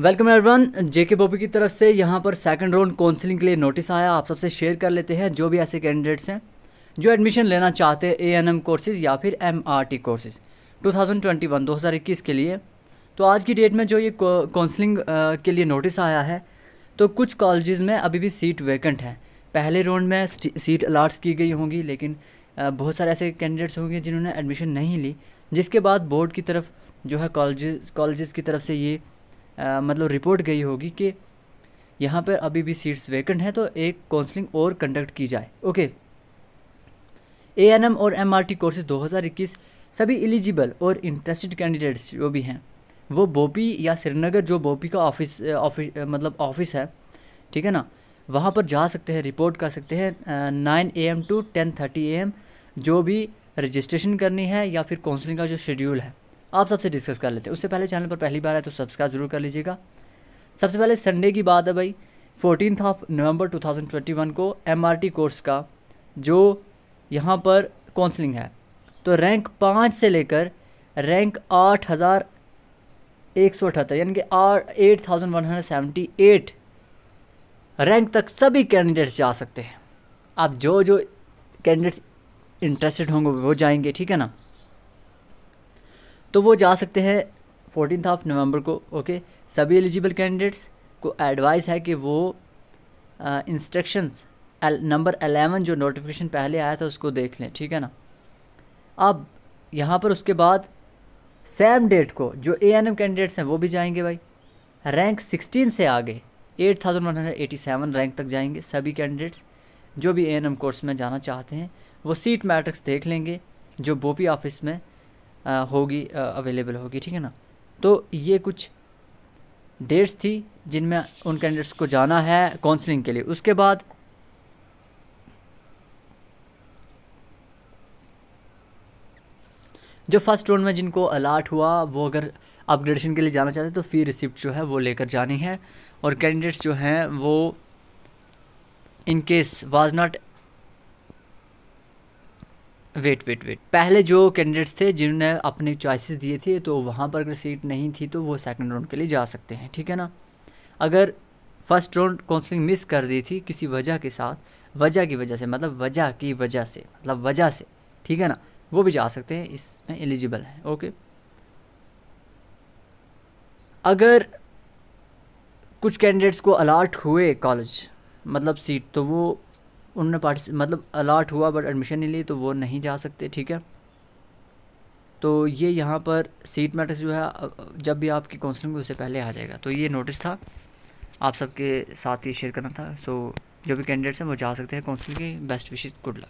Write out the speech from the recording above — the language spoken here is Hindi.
वेलकम एवरीवन जेके बॉबी की तरफ से यहाँ पर सेकंड राउंड काउंसलिंग के लिए नोटिस आया आप सबसे शेयर कर लेते हैं जो भी ऐसे कैंडिडेट्स हैं जो एडमिशन लेना चाहते हैं ए एन एम कोर्सेज़ या फिर M R T courses two thousand twenty one दो हज़ार इक्कीस के लिए तो आज की डेट में जो ये काउंसलिंग के लिए नोटिस आया है तो कुछ कॉलेज़ में अभी भी सीट वैकेंट है पहले राउंड में सीट अलाट्स की गई होंगी लेकिन बहुत सारे ऐसे कैंडिडेट्स होंगे जिन्होंने एडमिशन नहीं ली जिसके बाद बोर्ड की तरफ जो है कॉलेज कॉलेज़ की तरफ से ये आ, मतलब रिपोर्ट गई होगी कि यहाँ पर अभी भी सीट्स वैकेंट हैं तो एक काउंसलिंग और कंडक्ट की जाए ओके ए एन एम और एम आर टी कोर्सेज दो हज़ार इक्कीस सभी एलिजिबल और इंटरेस्टेड कैंडिडेट्स जो भी हैं वो बोपी या श्रीनगर जो बोपी का ऑफिस ऑफिस मतलब ऑफिस है ठीक है ना वहाँ पर जा सकते हैं रिपोर्ट कर सकते हैं nine A M to ten thirty A M जो भी रजिस्ट्रेशन करनी है या फिर काउंसलिंग का जो शेड्यूल है आप सबसे डिस्कस कर लेते हैं उससे पहले चैनल पर पहली बार है तो सब्सक्राइब जरूर कर लीजिएगा सबसे पहले संडे की बात है भाई फोर्टीन ऑफ नवंबर 2021 को एमआरटी कोर्स का जो यहाँ पर काउंसलिंग है तो रैंक पाँच से लेकर रैंक आठ हज़ार एक सौ अठहत्तर यानी कि eight thousand one hundred seventy eight rank तक सभी कैंडिडेट्स जा सकते हैं आप जो जो कैंडिडेट्स इंटरेस्टेड होंगे वो जाएंगे ठीक है ना तो वो जा सकते हैं फोर्टीन ऑफ नवंबर को ओके सभी एलिजिबल कैंडिडेट्स को एडवाइस है कि वो इंस्ट्रक्शंस नंबर अलेवन जो नोटिफिकेशन पहले आया था उसको देख लें ठीक है ना अब यहाँ पर उसके बाद सेम डेट को जो ए एन एम कैंडिडेट्स हैं वो भी जाएंगे भाई रैंक सिक्सटीन से आगे eight thousand one hundred eighty seven rank तक जाएंगे सभी कैंडिडेट्स जो भी ए एन एम कोर्स में जाना चाहते हैं वो सीट मैट्रिक्स देख लेंगे जो बोपी ऑफिस में होगी अवेलेबल होगी ठीक है ना तो ये कुछ डेट्स थी जिनमें उन कैंडिडेट्स को जाना है काउंसलिंग के लिए उसके बाद जो फर्स्ट राउंड में जिनको अलाट हुआ वो अगर अपग्रेडेशन के लिए जाना चाहते हैं तो फ़ी रिसिप्ट जो है वो लेकर जानी है और कैंडिडेट्स जो हैं वो in case was not wait wait wait पहले जो कैंडिडेट्स थे जिन्होंने अपने चॉइसेस दिए थे तो वहाँ पर अगर सीट नहीं थी तो वो सेकंड राउंड के लिए जा सकते हैं ठीक है ना अगर फर्स्ट राउंड काउंसलिंग मिस कर दी थी किसी वजह के साथ वजह की वजह से मतलब वजह की वजह से मतलब वजह से ठीक है ना वो भी जा सकते हैं इसमें एलिजिबल है ओके अगर कुछ कैंडिडेट्स को अलाट हुए कॉलेज मतलब सीट तो वो उन्होंने पार्टिस मतलब अलाट हुआ बट एडमिशन नहीं ली तो वो नहीं जा सकते ठीक है तो ये यहाँ पर सीट मैटर्स जो है जब भी आपकी काउंसलिंग उससे पहले आ जाएगा तो ये नोटिस था आप सबके साथ ये शेयर करना था सो जो भी कैंडिडेट्स हैं वो जा सकते हैं काउंसलिंग की बेस्ट विशेज़ गुड लक